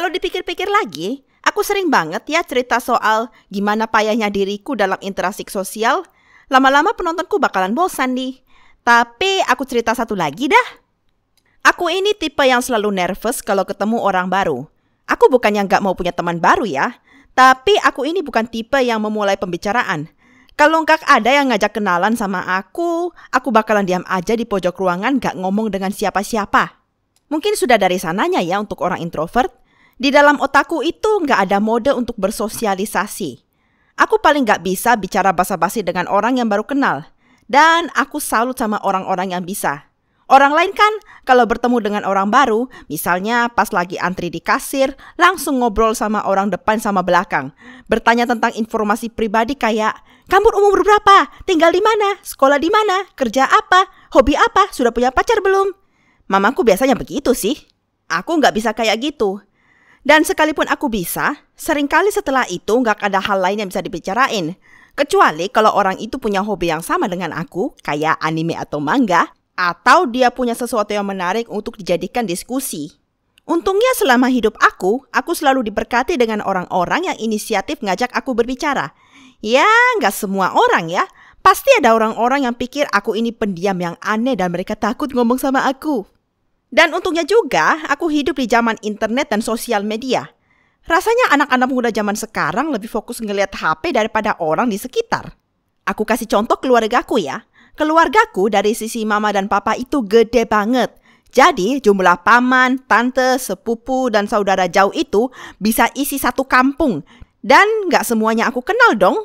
Kalau dipikir-pikir lagi, aku sering banget ya cerita soal gimana payahnya diriku dalam interaksi sosial. Lama-lama penontonku bakalan bosan nih. Tapi aku cerita satu lagi dah. Aku ini tipe yang selalu nervous kalau ketemu orang baru. Aku bukannya nggak mau punya teman baru ya. Tapi aku ini bukan tipe yang memulai pembicaraan. Kalau nggak ada yang ngajak kenalan sama aku, aku bakalan diam aja di pojok ruangan nggak ngomong dengan siapa-siapa. Mungkin sudah dari sananya ya untuk orang introvert, di dalam otakku itu nggak ada mode untuk bersosialisasi. Aku paling nggak bisa bicara basa-basi dengan orang yang baru kenal. Dan aku salut sama orang-orang yang bisa. Orang lain kan kalau bertemu dengan orang baru, misalnya pas lagi antri di kasir, langsung ngobrol sama orang depan sama belakang. Bertanya tentang informasi pribadi kayak, kamu umur berapa? Tinggal di mana? Sekolah di mana? Kerja apa? Hobi apa? Sudah punya pacar belum? Mamaku biasanya begitu sih. Aku nggak bisa kayak gitu. Dan sekalipun aku bisa, seringkali setelah itu nggak ada hal lain yang bisa dibicarain. Kecuali kalau orang itu punya hobi yang sama dengan aku, kayak anime atau manga, atau dia punya sesuatu yang menarik untuk dijadikan diskusi. Untungnya selama hidup aku, aku selalu diberkati dengan orang-orang yang inisiatif ngajak aku berbicara. Ya, nggak semua orang ya. Pasti ada orang-orang yang pikir aku ini pendiam yang aneh dan mereka takut ngomong sama aku. Dan untungnya juga, aku hidup di zaman internet dan sosial media. Rasanya anak-anak muda zaman sekarang lebih fokus ngelihat HP daripada orang di sekitar. Aku kasih contoh keluargaku ya. Keluargaku dari sisi mama dan papa itu gede banget. Jadi jumlah paman, tante, sepupu, dan saudara jauh itu bisa isi satu kampung. Dan nggak semuanya aku kenal dong.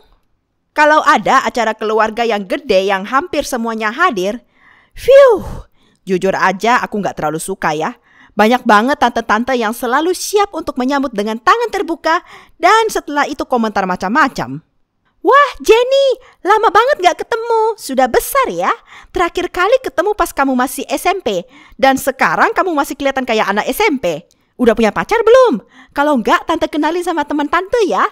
Kalau ada acara keluarga yang gede yang hampir semuanya hadir, Phew, Jujur aja aku nggak terlalu suka ya. Banyak banget tante-tante yang selalu siap untuk menyambut dengan tangan terbuka dan setelah itu komentar macam-macam. Wah Jenny, lama banget gak ketemu. Sudah besar ya. Terakhir kali ketemu pas kamu masih SMP. Dan sekarang kamu masih kelihatan kayak anak SMP. Udah punya pacar belum? Kalau enggak, tante kenalin sama teman tante ya.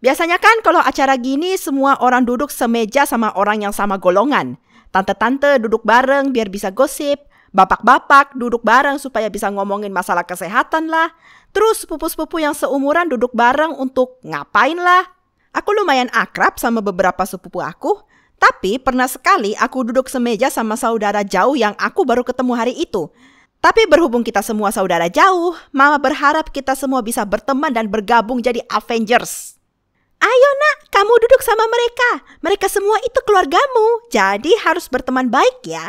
Biasanya kan kalau acara gini semua orang duduk semeja sama orang yang sama golongan tante-tante duduk bareng biar bisa gosip, bapak-bapak duduk bareng supaya bisa ngomongin masalah kesehatan lah, terus sepupu-sepupu yang seumuran duduk bareng untuk ngapain lah. Aku lumayan akrab sama beberapa sepupu aku, tapi pernah sekali aku duduk semeja sama saudara jauh yang aku baru ketemu hari itu. Tapi berhubung kita semua saudara jauh, Mama berharap kita semua bisa berteman dan bergabung jadi Avengers. Ayo nak, kamu duduk sama mereka. Mereka semua itu keluargamu, jadi harus berteman baik ya.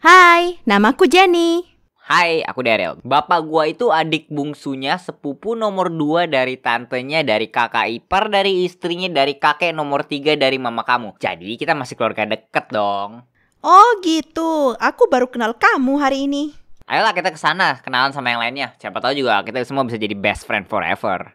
Hai, namaku Jenny. Hai, aku Daryl. Bapak gua itu adik bungsunya, sepupu nomor 2 dari tantenya, dari kakak ipar, dari istrinya, dari kakek nomor 3 dari mama kamu. Jadi kita masih keluarga deket dong. Oh gitu, aku baru kenal kamu hari ini. Ayolah kita ke sana, kenalan sama yang lainnya. Siapa tahu juga kita semua bisa jadi best friend forever.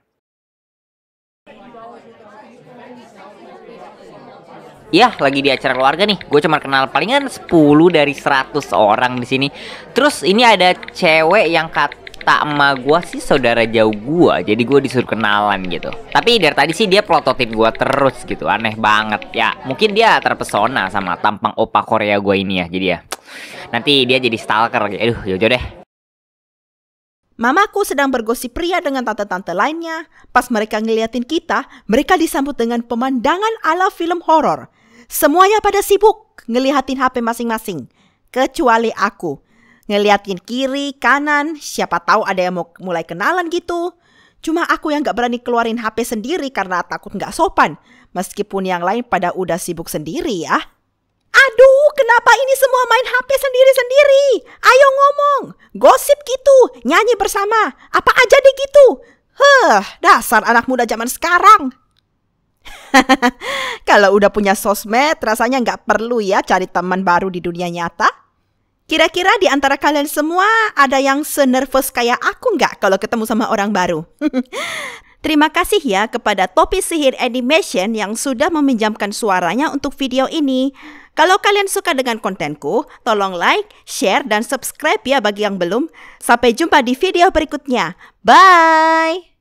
ya lagi di acara keluarga nih gue cuma kenal palingan 10 dari 100 orang di sini terus ini ada cewek yang kata emak gue sih saudara jauh gue jadi gue disuruh kenalan gitu tapi dari tadi sih dia plototin gue terus gitu aneh banget ya mungkin dia terpesona sama tampang opa Korea gue ini ya jadi ya nanti dia jadi stalker aduh yaudah deh Mamaku sedang bergosip pria dengan tante-tante lainnya. Pas mereka ngeliatin kita, mereka disambut dengan pemandangan ala film horor. Semuanya pada sibuk ngelihatin HP masing-masing. Kecuali aku. Ngeliatin kiri, kanan, siapa tahu ada yang mau mulai kenalan gitu. Cuma aku yang gak berani keluarin HP sendiri karena takut gak sopan. Meskipun yang lain pada udah sibuk sendiri ya. Aduh, kenapa ini semua main HP sendiri-sendiri? Ayo ngomong, gosip gitu, nyanyi bersama, apa aja deh gitu. Heh, dasar anak muda zaman sekarang. Kalau udah punya sosmed, rasanya nggak perlu ya cari teman baru di dunia nyata. Kira-kira di antara kalian semua ada yang senervous kayak aku nggak kalau ketemu sama orang baru? Terima kasih ya kepada Topi Sihir Animation yang sudah meminjamkan suaranya untuk video ini. Kalau kalian suka dengan kontenku, tolong like, share, dan subscribe ya bagi yang belum. Sampai jumpa di video berikutnya. Bye!